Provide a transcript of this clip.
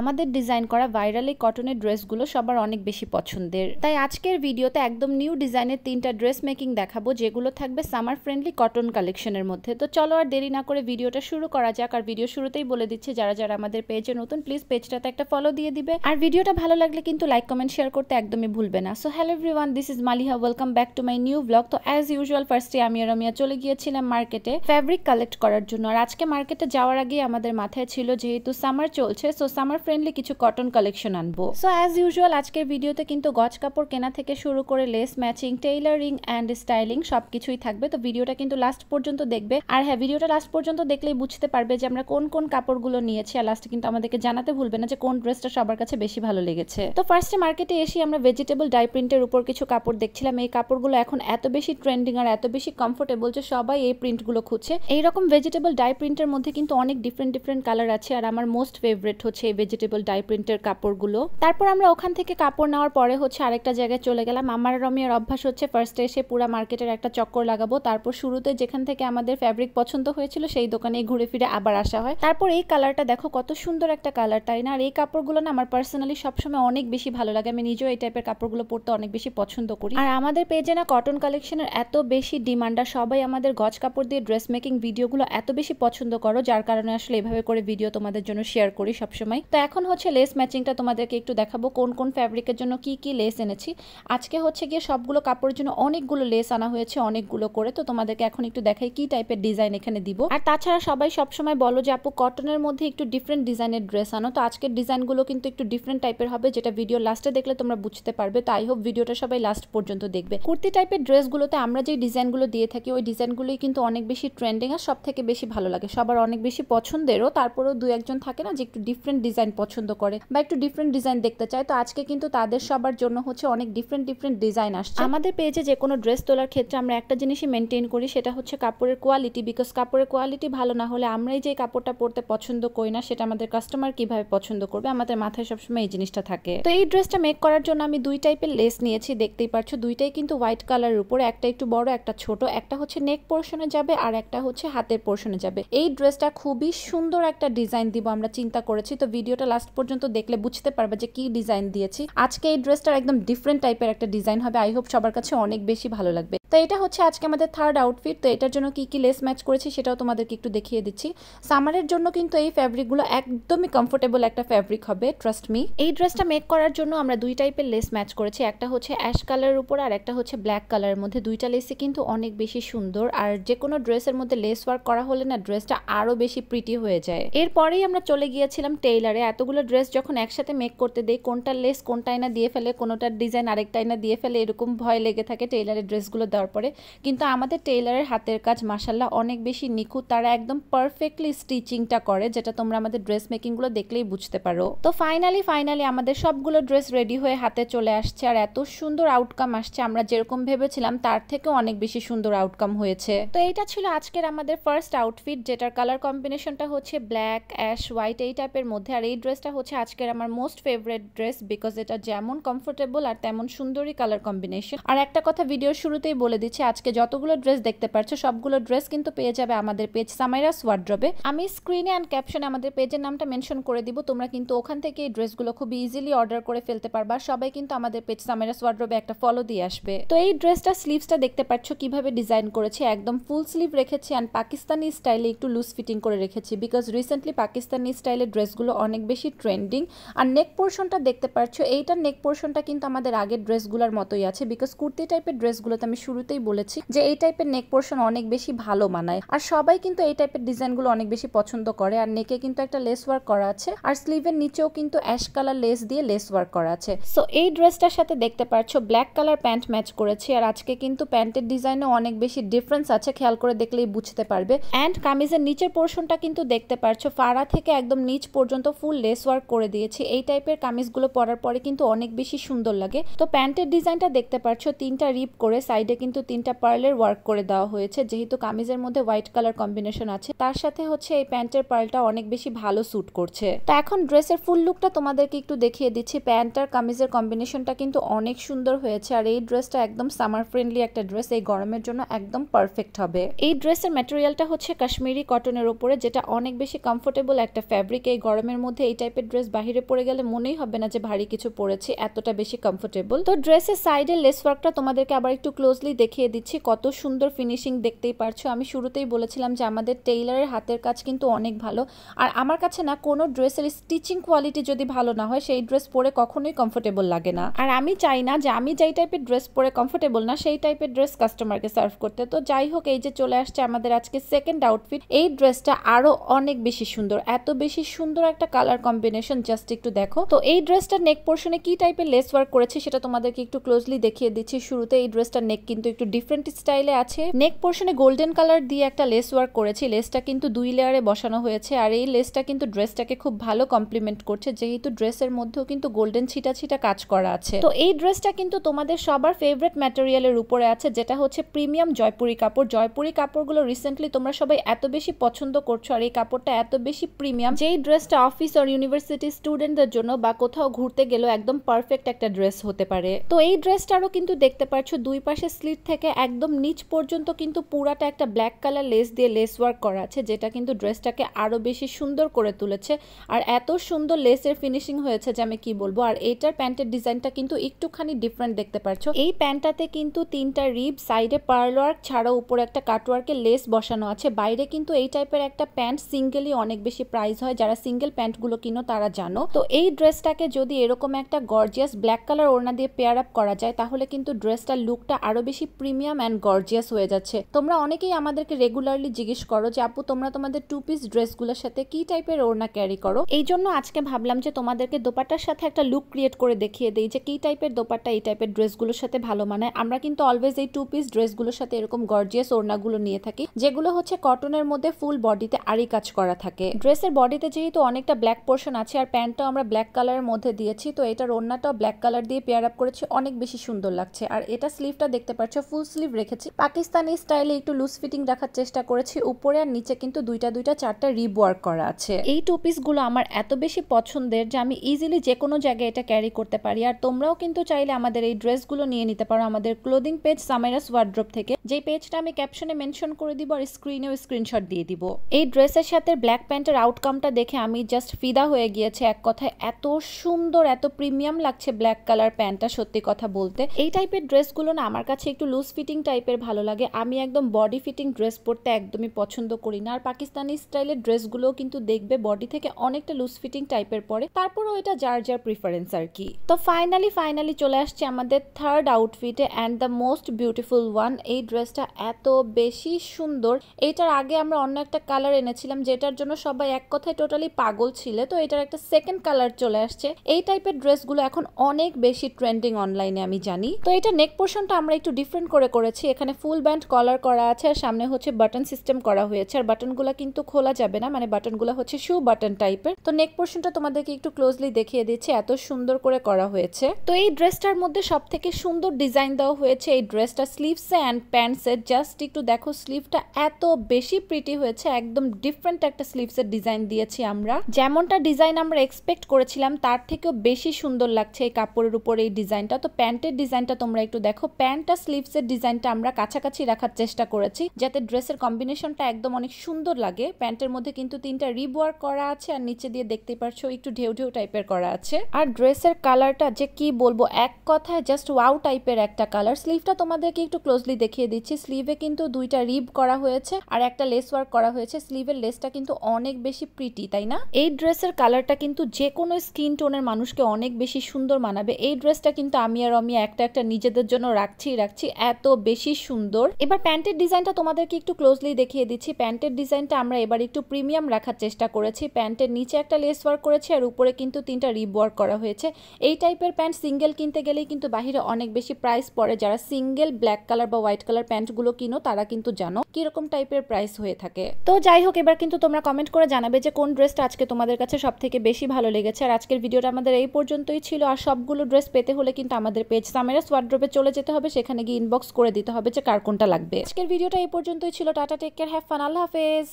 আমাদের ডিজাইন করা ভাইরাল এই কটনের ড্রেসগুলো সবার অনেক বেশি পছন্দের তাই আজকের ভিডিওতে একদম নিউ ডিজাইনের তিনটা ড্রেস মেকিং দেখাবো যেগুলো থাকবে সামার ফ্রেন্ডলি কটন কালেকশনের মধ্যে তো চলো আর দেরি না করে ভিডিওটা শুরু করা যাক আর ভিডিও শুরুতেই বলে দিচ্ছে যারা যারা আমাদের পেজে নতুন প্লিজ পেজটাতে একটা ফলো দিয়ে দিবে আর ভিডিওটা ভালো লাগলে কিন্তু লাইক কমেন্ট শেয়ার করতে একদমই ভুলবে না so hello everyone this is Maliha welcome back to my new blog তো অ্যাজ ইউজুয়াল ফার্স্টে আমি আর আমি চলে গিয়েছিলাম মার্কেটে ফ্যাব্রিক কালেক্ট করার জন্য আর আজকে মার্কেটে যাওয়ার আগে আমাদের মাথায় ছিল যেহেতু সামার চলছে সো সামার ফ্রেন্ডলি কিছু কটন কালেকশন আনবো সো অ্যাজ ইউজুয়াল আজকের ভিডিওতে কিন্তু গজ কাপড় কেনা থেকে শুরু করে lace matching tailoring and styling সব কিছুই থাকবে তো ভিডিওটা কিন্তু লাস্ট পর্যন্ত দেখবে আর হ্যাঁ ভিডিওটা লাস্ট পর্যন্ত দেখলেই বুঝতে পারবে যে আমরা কোন কোন কাপড়গুলো নিয়েছি আর লাস্টে কিন্তু আমাদেরকে জানাতে ভুলবে না যে কোন ড্রেসটা সবার কাছে বেশি ভালো লেগেছে তো ফার্স্টে মার্কেটে এসে আমরা ভেজিটেবল ডাই প্রিন্টের উপর কিছু কাপড় দেখছিলাম এই কাপড়গুলো এখন এত বেশি ট্রেন্ডিং আর এত বেশি কমফোর্টেবল যে সবাই এই প্রিন্টগুলো খুঁজছে এইরকম ভেজিটেবল ডাই প্রিন্টের মধ্যে কিন্তু অনেক ডিফারেন্ট ডিফারেন্ট কালার আছে আর আমার মোস্ট ফেভারেট হচ্ছে এই ভেজিটেবল ডাই প্রিন্টের কাপড়গুলো তারপর আমরা ওখান থেকে কাপড় নেওয়ার পরে হচ্ছে আরেকটা জায়গায় চলে গেলাম আমার রমিয়ার অভ্যাস হচ্ছে ফার্স্টে এসে পুরা মার্কেটের একটা চক্কর লাগাবো তারপর শুরুতে যেখান থেকে আমাদের ফ্যাব্রিক পছন্দ হয়েছিল সেই দোকানে ঘুরে ফিরে আবার আসা হয় তারপর এই কালারটা দেখো কত সুন্দর একটা কালার তাই না আর এই কাপড়গুলো না আমার পার্সোনালি সবসময় অনেক বেশি ভালো লাগে আমি নিজেও এই টাইপের কাপড়গুলো পরতে অনেক বেশি পছন্দ করি আর আমাদের পেজে না কটন কালেকশনের এত বেশি ডিমান্ড আর সবাই আমাদের গজ কাপড় দিয়ে ড্রেস মেকিং ভিডিওগুলো এত বেশি পছন্দ করো যার কারণে আসলে এভাবে করে ভিডিও তোমাদের জন্য শেয়ার করি সবসময় তো এখন হচ্ছে লেস ম্যাচিংটা তোমাদেরকে একটু দেখাবো কোন কোন ফ্যাব্রিকের জন্য কি কি লেস এনেছি আজকে হচ্ছে গিয়ে সবগুলো কাপড়ের জন্য অনেকগুলো লেস আনা হয়েছে অনেকগুলো করে তো তোমাদেরকে এখন একটু দেখাই কি টাইপের ডিজাইন এখানে দিব আর তাছাড়া সবাই সবসময় বলো যে আপু কটনের মধ্যে একটু ডিফারেন্ট ডিজাইনের ড্রেস আনো তো আজকের ডিজাইনগুলো কিন্তু একটু ডিফারেন্ট টাইপের হবে যেটা ভিডিও লাস্টে দেখলে তোমরা বুঝতে পারবে তো আই হোপ ভিডিওটা সবাই লাস্ট পর্যন্ত দেখবে কুর্তি টাইপের ড্রেসগুলোতে আমরা যে ডিজাইনগুলো দিয়ে থাকি ওই ডিজাইনগুলোই কিন্তু অনেক বেশি ট্রেন্ডিং আর সব থেকে বেশি ভালো লাগে সবার অনেক বেশি পছন্দেরও তারপরেও দু একজন থাকে না যে একটু ডিফারেন্ট ডিজাইন পছন্দ করে বা একটু ডিফারেন্ট ডিজাইন দেখতে চায় তো আজকে কিন্তু তাদের সবার জন্য হচ্ছে অনেক ডিফারেন্ট ডিফারেন্ট ডিজাইন আসছে আমাদের পেয়েছে যে কোনো ড্রেস তোলার ক্ষেত্রে আমরা একটা জিনিসই মেনটেন করি সেটা হচ্ছে কাপড়ের কোয়ালিটি বিকজ কাপড়ের কোয়ালিটি ভালো না হলে আমরাই যে কাপড়টা পরতে পছন্দ করি না সেটা আমাদের কাস্টমার কিভাবে পছন্দ করবে আমাদের মাথায় সবসময় এই জিনিসটা থাকে তো এই ড্রেসটা মেক করার জন্য আমি দুই টাইপের লেস নিয়েছি দেখতেই পারছো দুইটাই কিন্তু হোয়াইট কালারের উপরে একটা একটু বড় একটা ছোট একটা হচ্ছে নেক পোর্শনে যাবে আর একটা হচ্ছে হাতের পোর্শনে যাবে এই ড্রেসটা খুবই সুন্দর একটা ডিজাইন দিব আমরা চিন্তা করেছি তো ভিডিও ভিডিওটা লাস্ট পর্যন্ত দেখলে বুঝতে পারবে যে কি ডিজাইন দিয়েছি আজকে এই ড্রেসটার একদম ডিফারেন্ট টাইপের একটা ডিজাইন হবে আই হোপ সবার কাছে অনেক বেশি ভালো লাগবে তো এটা হচ্ছে আজকে আমাদের থার্ড আউটফিট তো এটার জন্য কি কি লেস ম্যাচ করেছি সেটাও তোমাদেরকে একটু দেখিয়ে দিচ্ছি সামারের জন্য কিন্তু এই ফ্যাব্রিকগুলো একদমই কমফোর্টেবল একটা ফ্যাব্রিক হবে ট্রাস্ট মি এই ড্রেসটা মেক করার জন্য আমরা দুই টাইপের লেস ম্যাচ করেছি একটা হচ্ছে অ্যাশ কালারের উপর আর একটা হচ্ছে ব্ল্যাক কালারের মধ্যে দুইটা লেসই কিন্তু অনেক বেশি সুন্দর আর যে কোনো ড্রেসের মধ্যে লেস ওয়ার্ক করা হলে না ড্রেসটা আরও বেশি প্রিটি হয়ে যায় এরপরেই আমরা চলে গিয়েছিলাম টেইলারে এতগুলো ড্রেস যখন একসাথে মেক করতে দেই কোনটা লেস কোনটা না দিয়ে ফেলে কোনোটার ডিজাইন আরেকটা না দিয়ে ফেলে এরকম ভয় লেগে থাকে টেইলারের ড্রেসগুলো দেওয়ার পরে কিন্তু আমাদের টেইলারের হাতের কাজ মাসাল্লাহ অনেক বেশি নিখুঁত তারা একদম পারফেক্টলি স্টিচিংটা করে যেটা তোমরা আমাদের ড্রেস মেকিংগুলো দেখলেই বুঝতে পারো তো ফাইনালি ফাইনালি আমাদের সবগুলো ড্রেস রেডি হয়ে হাতে চলে আসছে আর এত সুন্দর আউটকাম আসছে আমরা যেরকম ভেবেছিলাম তার থেকে অনেক বেশি সুন্দর আউটকাম হয়েছে তো এইটা ছিল আজকের আমাদের ফার্স্ট আউটফিট যেটার কালার কম্বিনেশনটা হচ্ছে ব্ল্যাক অ্যাশ হোয়াইট এই টাইপের মধ্যে আর এই এই ড্রেসটা হচ্ছে আজকের আমার মোস্ট ফেভারেট ড্রেস বিকজ এটা যেমন কমফোর্টেবল আর তেমন সুন্দরী কালার কম্বিনেশন আর একটা কথা ভিডিওর শুরুতেই বলে দিচ্ছি আজকে যতগুলো ড্রেস দেখতে পারছো সবগুলো ড্রেস কিন্তু পেয়ে যাবে আমাদের পেজ সামাইরাস ওয়ার্ড্রবে আমি স্ক্রিনে অ্যান্ড ক্যাপশনে আমাদের পেজের নামটা মেনশন করে দিব তোমরা কিন্তু ওখান থেকে এই ড্রেসগুলো খুব ইজিলি অর্ডার করে ফেলতে পারবা সবাই কিন্তু আমাদের পেজ সামাইরাস ওয়ার্ড্রবে একটা ফলো দিয়ে আসবে তো এই ড্রেসটা স্লিভসটা দেখতে পাচ্ছ কিভাবে ডিজাইন করেছে একদম ফুল স্লিভ রেখেছি অ্যান্ড পাকিস্তানি স্টাইলে একটু লুজ ফিটিং করে রেখেছি বিকজ রিসেন্টলি পাকিস্তানি স্টাইলের ড্রেসগুলো অনেক বেশি ট্রেন্ডিং আর নেক পোর্শনটা দেখতে পাচ্ছ এইটার নেক পোর্শনটা কিন্তু আমাদের আগের ড্রেসগুলোর মতোই আছে বিকজ কুর্তি টাইপের ড্রেসগুলোতে আমি শুরুতেই বলেছি যে এই টাইপের নেক পোর্শন অনেক বেশি ভালো মানায় আর সবাই কিন্তু এই টাইপের ডিজাইনগুলো অনেক বেশি পছন্দ করে আর নেকে কিন্তু একটা লেস ওয়ার্ক করা আছে আর স্লিভের নিচেও কিন্তু অ্যাশ কালার লেস দিয়ে লেস ওয়ার্ক করা আছে সো এই ড্রেসটার সাথে দেখতে পাচ্ছ ব্ল্যাক কালার প্যান্ট ম্যাচ করেছি আর আজকে কিন্তু প্যান্টের ডিজাইনে অনেক বেশি ডিফারেন্স আছে খেয়াল করে দেখলেই বুঝতে পারবে অ্যান্ড কামিজের নিচের পোর্শনটা কিন্তু দেখতে পাচ্ছ ফাড়া থেকে একদম নিচ পর্যন্ত ফুল ফুল লেস ওয়ার্ক করে দিয়েছি এই টাইপের কামিজগুলো পরার পরে কিন্তু অনেক বেশি সুন্দর লাগে তো প্যান্টের ডিজাইনটা দেখতে পাচ্ছ তিনটা রিপ করে সাইডে কিন্তু তিনটা পার্লের ওয়ার্ক করে দেওয়া হয়েছে যেহেতু কামিজের মধ্যে হোয়াইট কালার কম্বিনেশন আছে তার সাথে হচ্ছে এই প্যান্টের পার্লটা অনেক বেশি ভালো স্যুট করছে তো এখন ড্রেসের ফুল লুকটা তোমাদেরকে একটু দেখিয়ে দিচ্ছি প্যান্ট আর কামিজের কম্বিনেশনটা কিন্তু অনেক সুন্দর হয়েছে আর এই ড্রেসটা একদম সামার ফ্রেন্ডলি একটা ড্রেস এই গরমের জন্য একদম পারফেক্ট হবে এই ড্রেসের ম্যাটেরিয়ালটা হচ্ছে কাশ্মীরি কটনের ওপরে যেটা অনেক বেশি কমফোর্টেবল একটা ফ্যাব্রিক এই গরমের মধ্যে এই টাইপের ড্রেস বাহিরে পরে গেলে মনেই হবে না যে ভারী কিছু পরেছি এতটা বেশি কমফোর্টেবল তো ড্রেসের সাইডে লেস ওয়ার্কটা তোমাদেরকে আবার একটু ক্লোজলি দেখিয়ে দিচ্ছি কত সুন্দর ফিনিশিং দেখতেই পারছো আমি শুরুতেই বলেছিলাম যে আমাদের টেইলারের হাতের কাজ কিন্তু অনেক ভালো আর আমার কাছে না কোনো ড্রেসের স্টিচিং কোয়ালিটি যদি ভালো না হয় সেই ড্রেস পরে কখনোই কমফোর্টেবল লাগে না আর আমি চাই না যে আমি যেই টাইপের ড্রেস পরে কমফোর্টেবল না সেই টাইপের ড্রেস কাস্টমারকে সার্ভ করতে তো যাই হোক এই যে চলে আসছে আমাদের আজকে সেকেন্ড আউটফিট এই ড্রেসটা আরও অনেক বেশি সুন্দর এত বেশি সুন্দর একটা কালার কালার কম্বিনেশন জাস্ট একটু দেখো তো এই ড্রেসটার নেক পোর্শনে কি টাইপের লেস ওয়ার্ক করেছে সেটা তোমাদেরকে একটু ক্লোজলি দেখিয়ে দিচ্ছি শুরুতে এই ড্রেসটার নেক কিন্তু একটু ডিফারেন্ট স্টাইলে আছে নেক পোর্শনে গোল্ডেন কালার দিয়ে একটা লেস ওয়ার্ক করেছি লেসটা কিন্তু দুই লেয়ারে বসানো হয়েছে আর এই লেসটা কিন্তু ড্রেসটাকে খুব ভালো কমপ্লিমেন্ট করছে যেহেতু ড্রেসের মধ্যেও কিন্তু গোল্ডেন ছিটা ছিটা কাজ করা আছে তো এই ড্রেসটা কিন্তু তোমাদের সবার ফেভারেট ম্যাটেরিয়ালের উপরে আছে যেটা হচ্ছে প্রিমিয়াম জয়পুরি কাপড় জয়পুরি কাপড়গুলো রিসেন্টলি তোমরা সবাই এত বেশি পছন্দ করছো আর এই কাপড়টা এত বেশি প্রিমিয়াম যেই ড্রেসটা অফিস আর ইউনিভার্সিটি স্টুডেন্টদের জন্য বা কোথাও ঘুরতে গেলেও একদম পারফেক্ট একটা ড্রেস হতে পারে তো এই ড্রেসটারও কিন্তু দেখতে পাচ্ছ দুই পাশে স্লিট থেকে একদম নিচ পর্যন্ত কিন্তু পুরাটা একটা ব্ল্যাক কালার লেস দিয়ে লেস ওয়ার্ক করা আছে যেটা কিন্তু ড্রেসটাকে আরও বেশি সুন্দর করে তুলেছে আর এত সুন্দর লেসের ফিনিশিং হয়েছে যে আমি কি বলবো আর এইটার প্যান্টের ডিজাইনটা কিন্তু একটুখানি ডিফারেন্ট দেখতে পাচ্ছ এই প্যান্টটাতে কিন্তু তিনটা রিব সাইডে ওয়ার্ক ছাড়াও উপরে একটা কাটওয়ার্কের লেস বসানো আছে বাইরে কিন্তু এই টাইপের একটা প্যান্ট সিঙ্গেলই অনেক বেশি প্রাইস হয় যারা সিঙ্গেল প্যান্ট ড্রেসগুলো কিনো তারা জানো তো এই ড্রেসটাকে যদি এরকম একটা গর্জিয়াস ব্ল্যাক কালার ওড়না দিয়ে পেয়ার আপ করা যায় তাহলে কিন্তু ড্রেসটার লুকটা আরো বেশি প্রিমিয়াম অ্যান্ড গর্জিয়াস হয়ে যাচ্ছে তোমরা অনেকেই আমাদেরকে রেগুলারলি জিজ্ঞেস করো যে আপু তোমরা তোমাদের টু পিস ড্রেসগুলোর সাথে কি টাইপের ওড়না ক্যারি করো এই জন্য আজকে ভাবলাম যে তোমাদেরকে দোপাট্টার সাথে একটা লুক ক্রিয়েট করে দেখিয়ে দিই যে কি টাইপের দোপাট্টা এই টাইপের ড্রেসগুলোর সাথে ভালো মানায় আমরা কিন্তু অলওয়েজ এই টু পিস ড্রেসগুলোর সাথে এরকম গর্জিয়াস ওড়নাগুলো নিয়ে থাকি যেগুলো হচ্ছে কটনের মধ্যে ফুল বডিতে আড়ি কাজ করা থাকে ড্রেসের বডিতে যেহেতু অনেকটা ব্ল্যাক ব্যাক পোর্শন আছে আর প্যান্টটাও আমরা ব্ল্যাক কালারের মধ্যে দিয়েছি তো এটার ওড়নাটাও ব্ল্যাক কালার দিয়ে পেয়ার আপ করেছি অনেক বেশি সুন্দর লাগছে আর এটা স্লিভটা দেখতে পাচ্ছ ফুল স্লিভ রেখেছি পাকিস্তানি স্টাইলে একটু লুজ ফিটিং রাখার চেষ্টা করেছি উপরে আর নিচে কিন্তু দুইটা দুইটা চারটা রিব ওয়ার্ক করা আছে এই টু পিসগুলো আমার এত বেশি পছন্দের যে আমি ইজিলি যে কোনো জায়গায় এটা ক্যারি করতে পারি আর তোমরাও কিন্তু চাইলে আমাদের এই ড্রেসগুলো নিয়ে নিতে পারো আমাদের ক্লোদিং পেজ সামাইরাস ওয়ার্ড্রপ থেকে যে পেজটা আমি ক্যাপশনে মেনশন করে দিব আর স্ক্রিনেও স্ক্রিনশট দিয়ে দিব এই ড্রেসের সাথে ব্ল্যাক প্যান্টের আউটকামটা দেখে আমি জাস্ট ফিদা হয়ে গিয়েছে এক কথায় এত সুন্দর এত প্রিমিয়াম লাগছে ব্ল্যাক কালার প্যান্টটা সত্যি কথা বলতে এই টাইপের ড্রেসগুলো না আমার কাছে একটু লুজ ফিটিং টাইপের ভালো লাগে আমি একদম বডি ফিটিং ড্রেস পরতে একদমই পছন্দ করি না আর পাকিস্তানি স্টাইলের ড্রেসগুলোও কিন্তু দেখবে বডি থেকে অনেকটা লুজ ফিটিং টাইপের পরে তারপরও এটা যার যার প্রিফারেন্স আর কি তো ফাইনালি ফাইনালি চলে আসছে আমাদের থার্ড আউটফিটে and the most beautiful one এই ড্রেসটা এত বেশি সুন্দর এইটার আগে আমরা অন্য একটা কালার এনেছিলাম যেটার জন্য সবাই এক কথায় টোটালি পাগল ছিল দিলে তো এটার একটা সেকেন্ড কালার চলে আসছে এই টাইপের ড্রেসগুলো এখন অনেক বেশি ট্রেন্ডিং অনলাইনে আমি জানি তো এটা নেক পোর্শনটা আমরা একটু ডিফারেন্ট করে করেছি এখানে ফুল ব্যান্ড কলার করা আছে আর সামনে হচ্ছে বাটন সিস্টেম করা হয়েছে আর বাটনগুলো কিন্তু খোলা যাবে না মানে বাটনগুলো হচ্ছে শু বাটন টাইপের তো নেক পোর্শনটা তোমাদেরকে একটু ক্লোজলি দেখিয়ে দিচ্ছে এত সুন্দর করে করা হয়েছে তো এই ড্রেসটার মধ্যে সব থেকে সুন্দর ডিজাইন দেওয়া হয়েছে এই ড্রেসটা স্লিভসে অ্যান্ড প্যান্টসে জাস্ট একটু দেখো স্লিভটা এত বেশি প্রিটি হয়েছে একদম ডিফারেন্ট একটা স্লিভসের ডিজাইন দিয়েছি আমরা যেমন যেমনটা ডিজাইন আমরা এক্সপেক্ট করেছিলাম তার থেকেও বেশি সুন্দর লাগছে এই কাপড়ের উপর এই ডিজাইনটা তো প্যান্টের ডিজাইনটা তোমরা একটু দেখো প্যান্ট আর স্লিভসের ডিজাইনটা আমরা কাছাকাছি রাখার চেষ্টা করেছি যাতে ড্রেসের কম্বিনেশনটা একদম অনেক সুন্দর লাগে প্যান্টের মধ্যে কিন্তু তিনটা রিবওয়ার্ক করা আছে আর নিচে দিয়ে দেখতে পারছো একটু ঢেউ ঢেউ টাইপের করা আছে আর ড্রেসের কালারটা যে কি বলবো এক কথায় জাস্ট ওয়াও টাইপের একটা কালার স্লিভটা তোমাদেরকে একটু ক্লোজলি দেখিয়ে দিচ্ছি স্লিভে কিন্তু দুইটা রিব করা হয়েছে আর একটা লেস ওয়ার্ক করা হয়েছে স্লিভের লেসটা কিন্তু অনেক বেশি প্রিটি তাই না এই ড্রেস ড্রেসের কালারটা কিন্তু যে কোনো স্কিন টোনের মানুষকে অনেক বেশি সুন্দর মানাবে এই ড্রেসটা কিন্তু আমি আর আমি একটা একটা নিজেদের জন্য রাখছি রাখছি এত বেশি সুন্দর এবার প্যান্টের ডিজাইনটা তোমাদেরকে একটু ক্লোজলি দেখিয়ে দিচ্ছি প্যান্টের ডিজাইনটা আমরা এবার একটু প্রিমিয়াম রাখার চেষ্টা করেছি প্যান্টের নিচে একটা লেস ওয়ার্ক করেছি আর উপরে কিন্তু তিনটা রিব ওয়ার্ক করা হয়েছে এই টাইপের প্যান্ট সিঙ্গেল কিনতে গেলেই কিন্তু বাহিরে অনেক বেশি প্রাইস পড়ে যারা সিঙ্গেল ব্ল্যাক কালার বা হোয়াইট কালার প্যান্টগুলো কিনো তারা কিন্তু জানো কিরকম টাইপের প্রাইস হয়ে থাকে তো যাই হোক এবার কিন্তু তোমরা কমেন্ট করে জানাবে যে কোন ড্রেসটা আজকে তোমাদের কাছে সব থেকে বেশি ভালো লেগেছে আর আজকের ভিডিওটা আমাদের এই পর্যন্তই ছিল আর সবগুলো ড্রেস পেতে হলে কিন্তু আমাদের পেজ সামেরাস ওয়ার্ড্রোপে চলে যেতে হবে সেখানে গিয়ে ইনবক্স করে দিতে হবে যে কার কোনটা লাগবে আজকের ভিডিওটা এই পর্যন্তই ছিল tata take care have fun আল্লাহ হাফেজ